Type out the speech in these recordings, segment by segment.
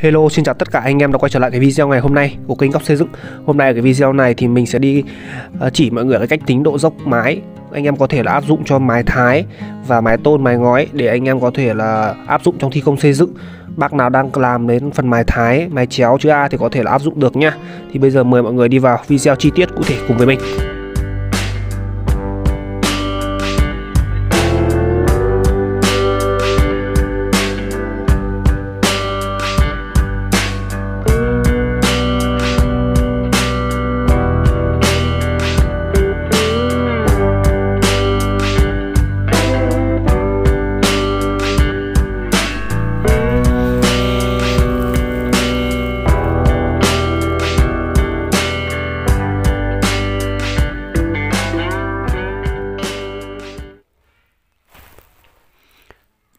Hello xin chào tất cả anh em đã quay trở lại cái video ngày hôm nay của kênh Góc Xây Dựng Hôm nay ở cái video này thì mình sẽ đi ờ, chỉ mọi người cái cách tính độ dốc mái Anh em có thể là áp dụng cho mái thái và mái tôn mái ngói để anh em có thể là áp dụng trong thi công xây dựng Bác nào đang làm đến phần mái thái, mái chéo chữ A thì có thể là áp dụng được nhá Thì bây giờ mời mọi người đi vào video chi tiết cụ thể cùng với mình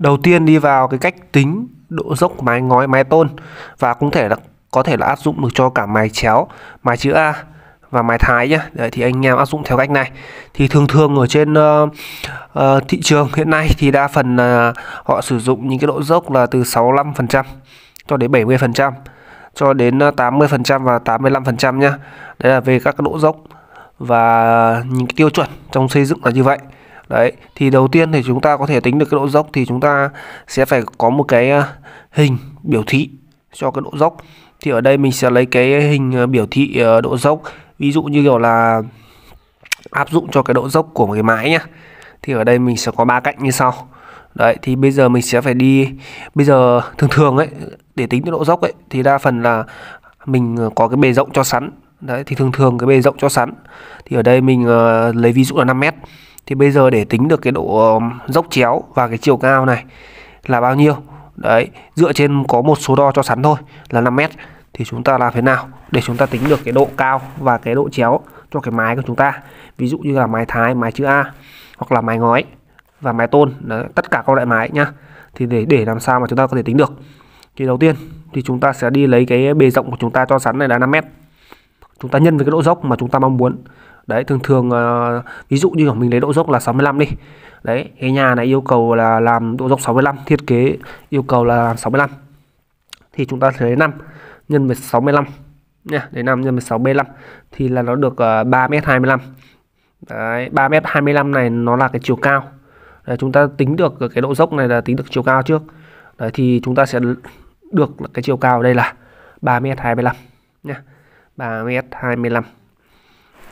đầu tiên đi vào cái cách tính độ dốc của mái ngói mái tôn và cũng thể là có thể là áp dụng được cho cả mái chéo mái chữ A và mái thái nhá Đấy, thì anh em áp dụng theo cách này thì thường thường ở trên uh, uh, thị trường hiện nay thì đa phần uh, họ sử dụng những cái độ dốc là từ 65% cho đến 70% cho đến 80% ờ, và 85% nhá đấy là về các độ dốc và những cái tiêu chuẩn trong xây dựng là như vậy đấy thì đầu tiên thì chúng ta có thể tính được cái độ dốc thì chúng ta sẽ phải có một cái à, hình biểu thị cho cái độ dốc thì ở đây mình sẽ lấy cái hình à, biểu thị à, độ dốc ví dụ như kiểu là áp dụng cho cái độ dốc của một cái mái nhá thì ở đây mình sẽ có ba cạnh như sau đấy thì bây giờ mình sẽ phải đi bây giờ thường thường ấy để tính cái độ dốc ấy thì đa phần là mình có cái bề rộng cho sẵn đấy thì thường thường cái bề rộng cho sẵn thì ở đây mình uh, lấy ví dụ là 5 mét thì bây giờ để tính được cái độ dốc chéo và cái chiều cao này là bao nhiêu đấy dựa trên có một số đo cho sẵn thôi là 5 mét thì chúng ta làm thế nào để chúng ta tính được cái độ cao và cái độ chéo cho cái mái của chúng ta ví dụ như là mái thái mái chữ A hoặc là mái ngói và mái tôn đấy, tất cả các loại mái nhá thì để để làm sao mà chúng ta có thể tính được thì đầu tiên thì chúng ta sẽ đi lấy cái bề rộng của chúng ta cho sẵn này là 5 mét chúng ta nhân với cái độ dốc mà chúng ta mong muốn đấy thường thường uh, ví dụ như mình lấy độ dốc là 65 đi đấy cái nhà này yêu cầu là làm độ dốc 65 thiết kế yêu cầu là làm 65 thì chúng ta sẽ lấy 5 nhân với 65 nha lấy 5 nhân với 6 B5 thì là nó được uh, ờ, 3m25 đấy 3m25 này nó là cái chiều cao đấy, chúng ta tính được cái độ dốc này là tính được chiều cao trước đấy thì chúng ta sẽ được cái chiều cao ở đây là 3m25 nha 3m25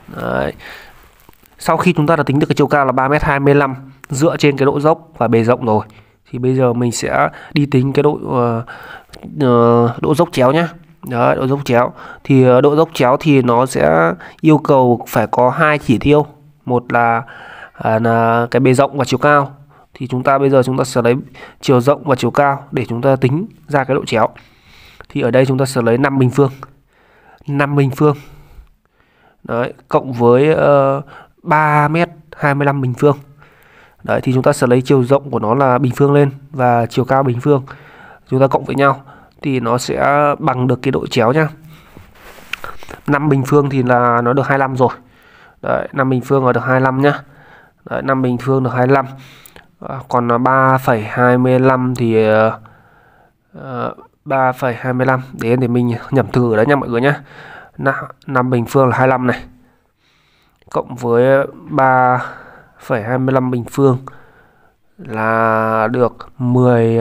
Đấy. Sau khi chúng ta đã tính được cái chiều cao là 3m25 dựa trên cái độ dốc và bề rộng rồi thì bây giờ mình sẽ đi tính cái độ uh, uh, độ dốc chéo nhá Đấy, độ dốc chéo thì uh, độ dốc chéo thì nó sẽ yêu cầu phải có hai chỉ tiêu một là à, là cái bề rộng và chiều cao thì chúng ta bây giờ chúng ta sẽ lấy chiều rộng và chiều cao để chúng ta tính ra cái độ chéo thì ở đây chúng ta sẽ lấy 5 bình phương 5 bình phương Đấy, cộng với uh, 3 m 25 bình phương. Đấy thì chúng ta sẽ lấy chiều rộng của nó là bình phương lên và chiều cao bình phương. Chúng ta cộng với nhau thì nó sẽ bằng được cái độ chéo nhá. 5 bình phương thì là nó được 25 rồi. Đấy, 5 bình phương là được 25 nhá. Đấy, 5 bình phương được 25. À, ờ, còn 3,25 thì uh, 3,25 đến để mình nhẩm thử ở đấy nha mọi người nhá. 5 bình phương là 25 này cộng với 3,25 bình phương là được 10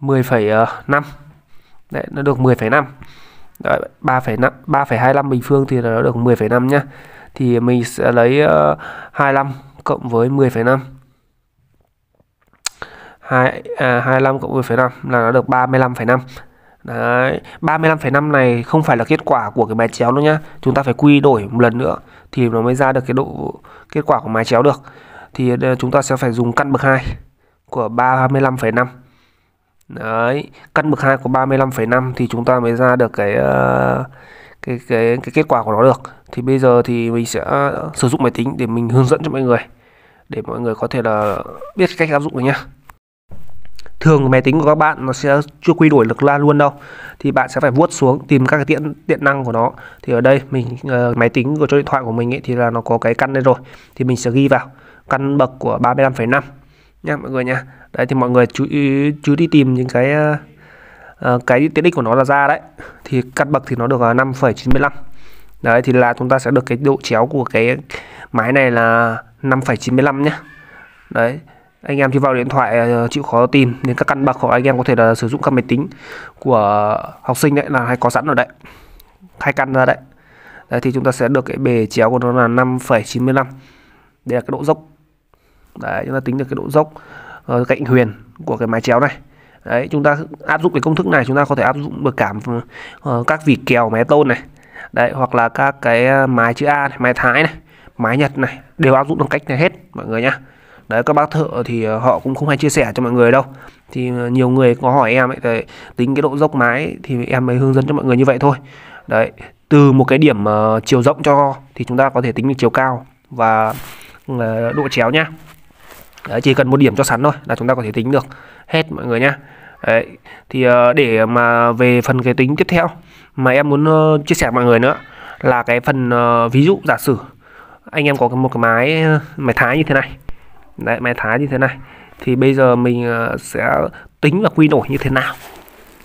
10,5 ờ, ờ, Đấy, nó được 10,5 Đấy, 3,5 3,25 bình phương thì nó được 10,5 nhá thì mình sẽ lấy uh, ờ, 25 cộng với 10,5 2 à, 25 cộng 10,5 là nó được 35,5 Đấy, 35,5 này không phải là kết quả của cái máy chéo đâu nhá. Chúng ta phải quy đổi một lần nữa thì nó mới ra được cái độ kết quả của máy chéo được. Thì ờ, chúng ta sẽ phải dùng căn bậc 2 của 35,5. Đấy, căn bậc 2 của 35,5 thì chúng ta mới ra được cái ờ, cái cái cái kết quả của nó được. Thì bây giờ thì mình sẽ ờ, sử dụng máy tính để mình hướng dẫn cho mọi người để mọi người có thể là biết cách áp dụng rồi nhá thường máy tính của các bạn nó sẽ chưa quy đổi lực ra luôn đâu thì bạn sẽ phải vuốt xuống tìm các cái tiện tiện năng của nó thì ở đây mình uh, máy tính của cho điện thoại của mình ấy, thì là nó có cái căn đây rồi thì mình sẽ ghi vào căn bậc của 35,5 nha mọi người nha đấy thì mọi người chú ý, chú đi tìm những cái uh, cái tiện ích của nó là ra đấy thì căn bậc thì nó được năm chín 5,95 đấy thì là chúng ta sẽ được cái độ chéo của cái máy này là 5,95 nhé đấy anh em khi vào điện thoại ờ, chịu khó tìm nên các căn bậc của anh em có thể là sử dụng các máy tính của học sinh đấy là hay có sẵn rồi đấy hai căn ra đấy đấy thì chúng ta sẽ được cái bề chéo của nó là 5,95 đây là cái độ dốc đấy chúng ta tính được cái độ dốc ờ, cạnh huyền của cái mái chéo này đấy chúng ta áp dụng cái công thức này chúng ta có thể áp dụng được cả ờ, các vỉ kèo mé tôn này đấy hoặc là các cái mái chữ A này, mái Thái này mái Nhật này đều áp dụng được cách này hết mọi người nhá đấy các bác thợ thì ờ, họ cũng không hay chia sẻ cho mọi người đâu thì ờ, nhiều người có hỏi em ấy để tính cái độ dốc mái thì em mới hướng dẫn cho mọi người như vậy thôi đấy từ một cái điểm ờ, chiều rộng cho thì chúng ta có thể tính được chiều cao và độ chéo nhá đấy, chỉ cần một điểm cho sẵn thôi là chúng ta có thể tính được hết mọi người nhá đấy thì để mà về phần cái tính tiếp theo mà em muốn chia sẻ mọi người nữa là cái phần ví dụ giả sử anh em có một cái mái mái thái như thế này Đấy, máy thái như thế này thì bây giờ mình ờ, sẽ tính và quy đổi như thế nào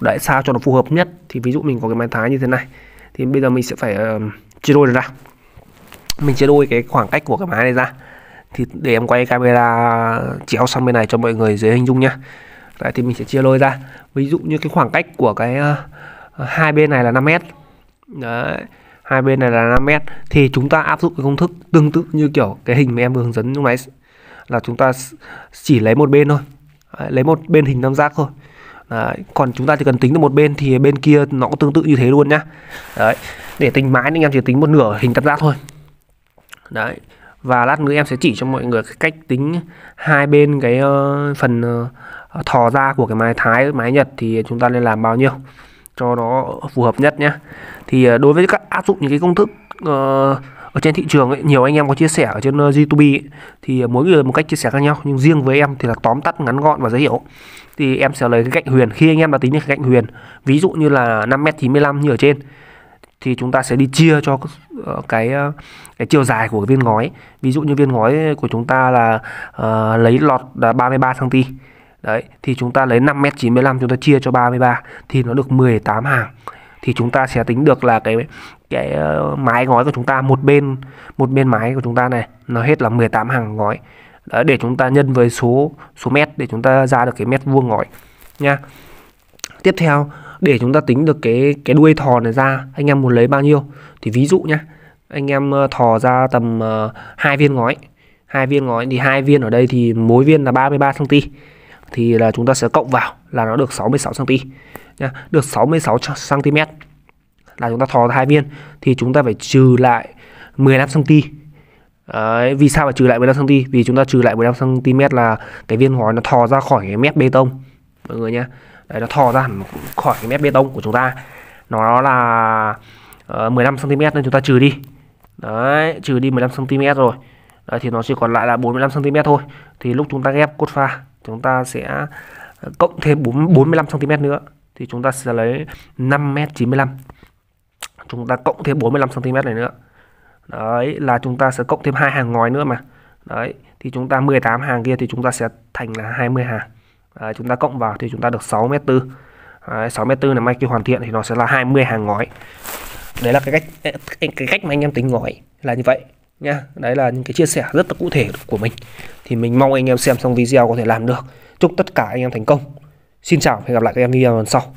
đấy sao cho nó phù hợp nhất thì ví dụ mình có cái máy thái như thế này thì bây giờ mình sẽ phải uh, chia đôi ra mình chia đôi cái khoảng cách của cái máy này ra thì để em quay camera chéo sang bên này cho mọi người dễ hình dung nhá đấy thì mình sẽ chia đôi ra ví dụ như cái khoảng cách của cái uh, hai bên này là 5 mét đấy hai bên này là 5 mét thì chúng ta áp dụng cái công thức tương tự như kiểu cái hình mà em vừa hướng dẫn lúc nãy là chúng ta chỉ lấy một bên thôi Đấy, lấy một bên hình tam giác thôi Đấy, còn chúng ta chỉ cần tính được một bên thì bên kia nó cũng tương tự như thế luôn nhá Đấy, để tính mãi anh em chỉ tính một nửa hình tam giác thôi Đấy, và lát nữa em sẽ chỉ cho mọi người cái cách tính hai bên cái uh, phần uh, thò ra của cái máy thái máy nhật thì chúng ta nên làm bao nhiêu cho nó phù hợp nhất nhé thì uh, đối với các áp dụng những cái công thức uh, ở trên thị trường ấy, nhiều anh em có chia sẻ ở trên ờ, YouTube ấy, thì mỗi người một cách chia sẻ khác nhau nhưng riêng với em thì là tóm tắt ngắn gọn và dễ hiểu thì em sẽ lấy cái cạnh huyền khi anh em đã tính đến cái cạnh huyền ví dụ như là 5m95 như ở trên thì chúng ta sẽ đi chia cho ờ, cái ờ, cái chiều dài của viên ngói ví dụ như viên ngói của chúng ta là uh, lấy lọt là 33 cm đấy thì chúng ta lấy 5m95 chúng ta chia cho 33 thì nó được 18 hàng thì chúng ta sẽ tính được là cái cái ờ, mái gói của chúng ta một bên một bên mái của chúng ta này nó hết là 18 hàng gói Đó, để chúng ta nhân với số số mét để chúng ta ra được cái mét vuông gói nha tiếp theo để chúng ta tính được cái cái đuôi thò này ra anh em muốn lấy bao nhiêu thì ví dụ nhá anh em ờ, thò ra tầm ờ, hai viên gói hai viên gói thì hai viên ở đây thì mỗi viên là 33 cm thì là chúng ta sẽ cộng vào là nó được 66 cm nha được 66 cm là chúng ta thò hai viên thì chúng ta phải trừ lại 15 cm Đấy, vì sao phải trừ lại 15 cm vì chúng ta trừ lại 15 cm là cái viên hói nó thò ra khỏi cái mép bê tông mọi người nhé Đấy, nó thò ra khỏi cái mép bê tông của chúng ta nó là uh, 15 cm nên chúng ta trừ đi đấy trừ đi 15 cm rồi đấy, thì nó chỉ còn lại là 45 cm thôi thì lúc chúng ta ghép cốt pha chúng ta sẽ ờ, cộng thêm 4, 45 cm nữa thì chúng ta sẽ lấy 5 m 95 chúng ta cộng thêm 45 cm này nữa đấy là chúng ta sẽ cộng thêm hai hàng ngói nữa mà đấy thì chúng ta 18 hàng kia thì chúng ta sẽ thành là 20 hàng đấy, chúng ta cộng vào thì chúng ta được 6 mét tư đấy, 6 mét tư là mai khi hoàn thiện thì nó sẽ là 20 hàng ngói đấy là cái cách cái cách mà anh em tính ngói là như vậy nha đấy là những cái chia sẻ rất là cụ thể của mình thì mình mong anh em xem xong video có thể làm được chúc tất cả anh em thành công xin chào và hẹn gặp lại các em video lần sau